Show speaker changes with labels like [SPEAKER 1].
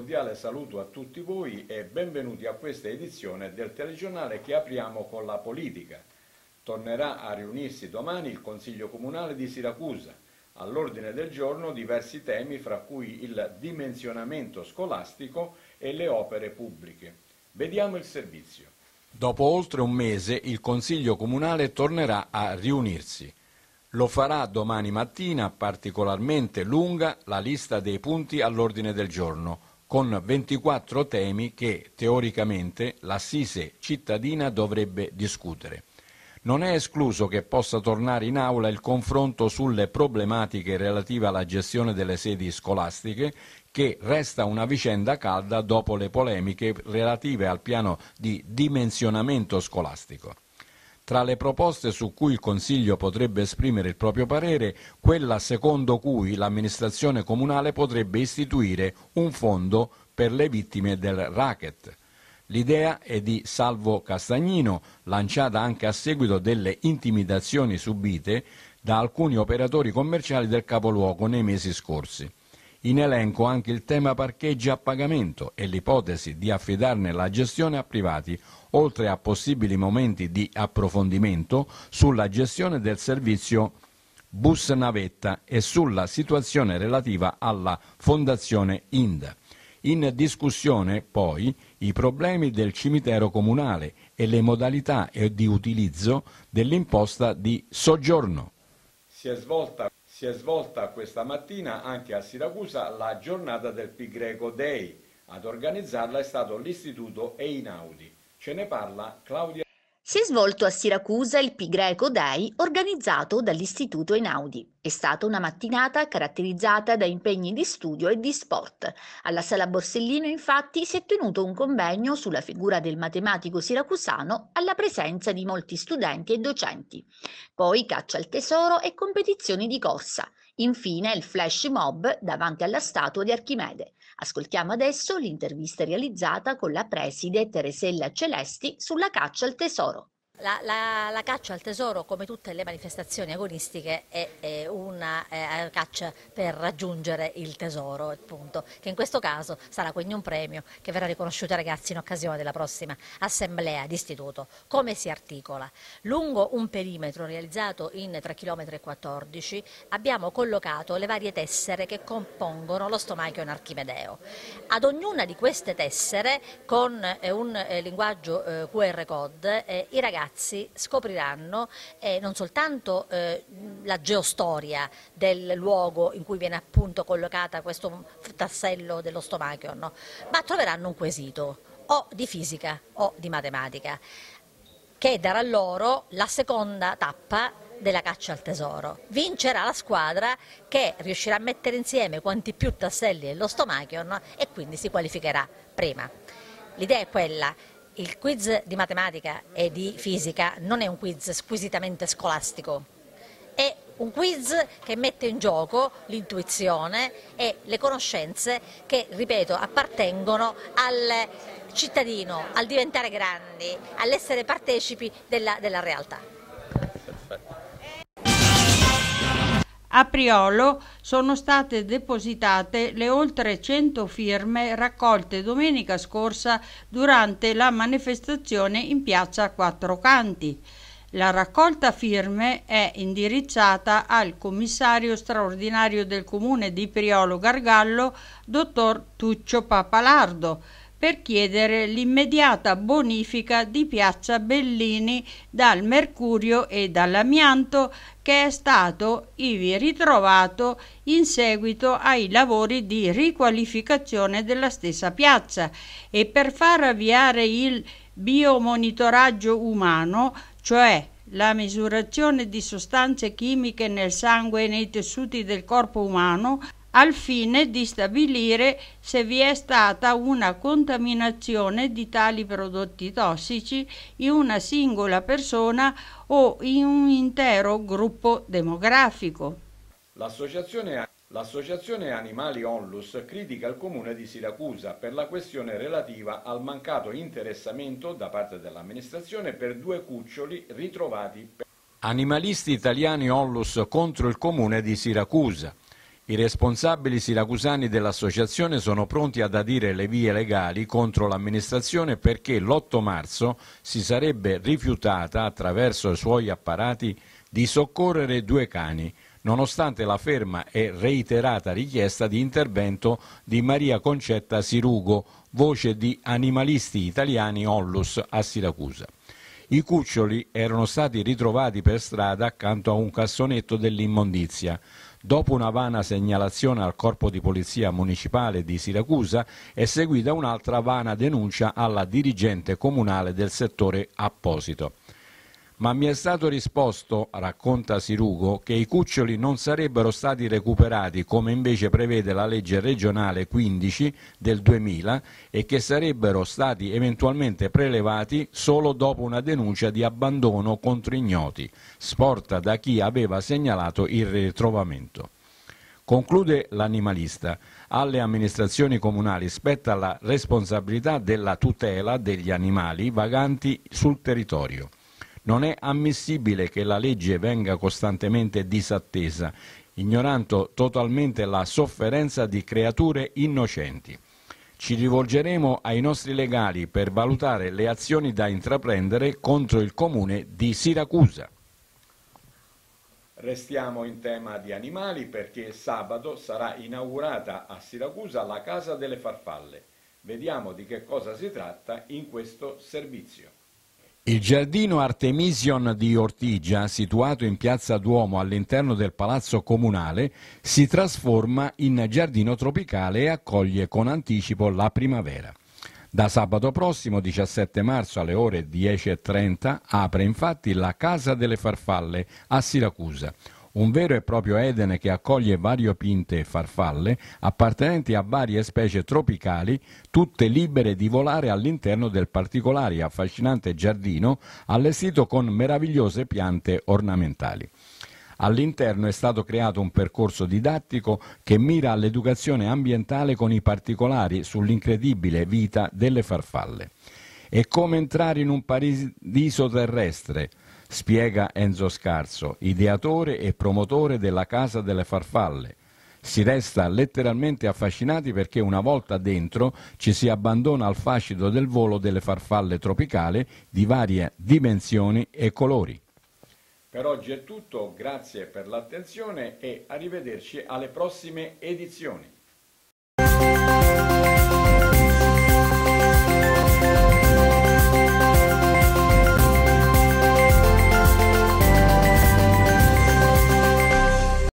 [SPEAKER 1] cordiale saluto a tutti voi e benvenuti a questa edizione del telegiornale che apriamo con la politica. Tornerà a riunirsi domani il Consiglio Comunale di Siracusa. All'ordine del giorno diversi temi fra cui il dimensionamento scolastico e le opere pubbliche. Vediamo il servizio. Dopo oltre un mese il Consiglio Comunale tornerà a riunirsi. Lo farà domani mattina, particolarmente lunga, la lista dei punti all'ordine del giorno con 24 temi che teoricamente l'assise cittadina dovrebbe discutere. Non è escluso che possa tornare in aula il confronto sulle problematiche relative alla gestione delle sedi scolastiche, che resta una vicenda calda dopo le polemiche relative al piano di dimensionamento scolastico. Tra le proposte su cui il Consiglio potrebbe esprimere il proprio parere, quella secondo cui l'amministrazione comunale potrebbe istituire un fondo per le vittime del racket. L'idea è di Salvo Castagnino, lanciata anche a seguito delle intimidazioni subite da alcuni operatori commerciali del capoluogo nei mesi scorsi. In elenco anche il tema parcheggi a pagamento e l'ipotesi di affidarne la gestione a privati, oltre a possibili momenti di approfondimento sulla gestione del servizio bus navetta e sulla situazione relativa alla Fondazione Inda. In discussione poi i problemi del cimitero comunale e le modalità di utilizzo dell'imposta di soggiorno. Si è svolta si è svolta questa mattina anche a Siracusa la giornata del Pi Greco Day. Ad organizzarla è stato l'Istituto Einaudi. Ce ne parla Claudia
[SPEAKER 2] si è svolto a Siracusa il Pi Greco Day organizzato dall'Istituto Einaudi. È stata una mattinata caratterizzata da impegni di studio e di sport. Alla Sala Borsellino infatti si è tenuto un convegno sulla figura del matematico siracusano alla presenza di molti studenti e docenti. Poi caccia al tesoro e competizioni di corsa. Infine il flash mob davanti alla statua di Archimede. Ascoltiamo adesso l'intervista realizzata con la preside Teresella Celesti sulla caccia al tesoro. La, la, la, caccia al tesoro, come tutte le manifestazioni agonistiche, è, è una è caccia per raggiungere il tesoro, appunto, che in questo caso sarà quindi un premio che verrà riconosciuto ai ragazzi in occasione della prossima assemblea d'istituto. Come si articola? Lungo un perimetro realizzato in 3 km 14 abbiamo collocato le varie tessere che compongono lo in archimedeo. Ad ognuna di queste tessere, con eh, un eh, linguaggio eh, QR code, i ragazzi ragazzi scopriranno eh, non soltanto eh, la geostoria del luogo in cui viene appunto collocata questo tassello dello stomachion, no? ma troveranno un quesito o di fisica o di matematica che darà loro la seconda tappa della caccia al tesoro. Vincerà la squadra che riuscirà a mettere insieme quanti più tasselli dello stomachion e quindi si qualificherà prima. L'idea è quella il quiz di matematica e di fisica non è un quiz squisitamente scolastico, è un quiz che mette in gioco l'intuizione e le conoscenze che, ripeto, appartengono al cittadino, al diventare grandi, all'essere partecipi della, della realtà.
[SPEAKER 3] A Priolo sono state depositate le oltre 100 firme raccolte domenica scorsa durante la manifestazione in piazza Quattro Canti. La raccolta firme è indirizzata al commissario straordinario del comune di Priolo Gargallo, dottor Tuccio Papalardo, per chiedere l'immediata bonifica di piazza Bellini dal mercurio e dall'amianto che è stato ivi ritrovato in seguito ai lavori di riqualificazione della stessa piazza e per far avviare il biomonitoraggio umano, cioè la misurazione di sostanze chimiche nel sangue e nei tessuti del corpo umano al fine di stabilire se vi è stata una contaminazione di tali prodotti tossici in una singola persona o in un intero gruppo demografico.
[SPEAKER 1] L'associazione, l'associazione Animali Onlus critica il comune di Siracusa per la questione relativa al mancato interessamento da parte dell'amministrazione per due cuccioli ritrovati. Per... Animalisti italiani Onlus contro il comune di Siracusa. I responsabili siracusani dell'associazione sono pronti ad adire le vie legali contro l'amministrazione perché l'8 marzo si sarebbe rifiutata attraverso i suoi apparati di soccorrere due cani, nonostante la ferma e reiterata richiesta di intervento di Maria Concetta Sirugo, voce di Animalisti Italiani Ollus a Siracusa. I cuccioli erano stati ritrovati per strada accanto a un cassonetto dell'immondizia. Dopo una vana segnalazione al corpo di polizia municipale di Siracusa è seguita un'altra vana denuncia alla dirigente comunale del settore apposito ma mi è stato risposto, racconta Sirugo, che i cuccioli non sarebbero stati recuperati come invece prevede la legge regionale 15 del 2000 e che sarebbero stati eventualmente prelevati solo dopo una denuncia di abbandono contro ignoti, sporta da chi aveva segnalato il ritrovamento. Conclude l'animalista, alle amministrazioni comunali spetta la responsabilità della tutela degli animali vaganti sul territorio. Non è ammissibile che la legge venga costantemente disattesa, ignorando totalmente la sofferenza di creature innocenti. Ci rivolgeremo ai nostri legali per valutare le azioni da intraprendere contro il comune di Siracusa. Restiamo in tema di animali perché sabato sarà inaugurata a Siracusa la Casa delle Farfalle. Vediamo di che cosa si tratta in questo servizio. Il giardino Artemision di Ortigia, situato in piazza Duomo all'interno del palazzo comunale, si trasforma in giardino tropicale e accoglie con anticipo la primavera. Da sabato prossimo, 17 marzo alle ore 10.30, apre infatti la Casa delle Farfalle a Siracusa, un vero e proprio Edene che accoglie variopinte farfalle appartenenti a varie specie tropicali, tutte libere di volare all'interno del particolare e affascinante giardino allestito con meravigliose piante ornamentali. All'interno è stato creato un percorso didattico che mira all'educazione ambientale con i particolari sull'incredibile vita delle farfalle. È come entrare in un paradiso terrestre, spiega Enzo Scarso, ideatore e promotore della Casa delle Farfalle. Si resta letteralmente affascinati perché una volta dentro ci si abbandona al fascino del volo delle farfalle tropicali di varie dimensioni e colori. Per oggi è tutto, grazie per l'attenzione e arrivederci alle prossime edizioni.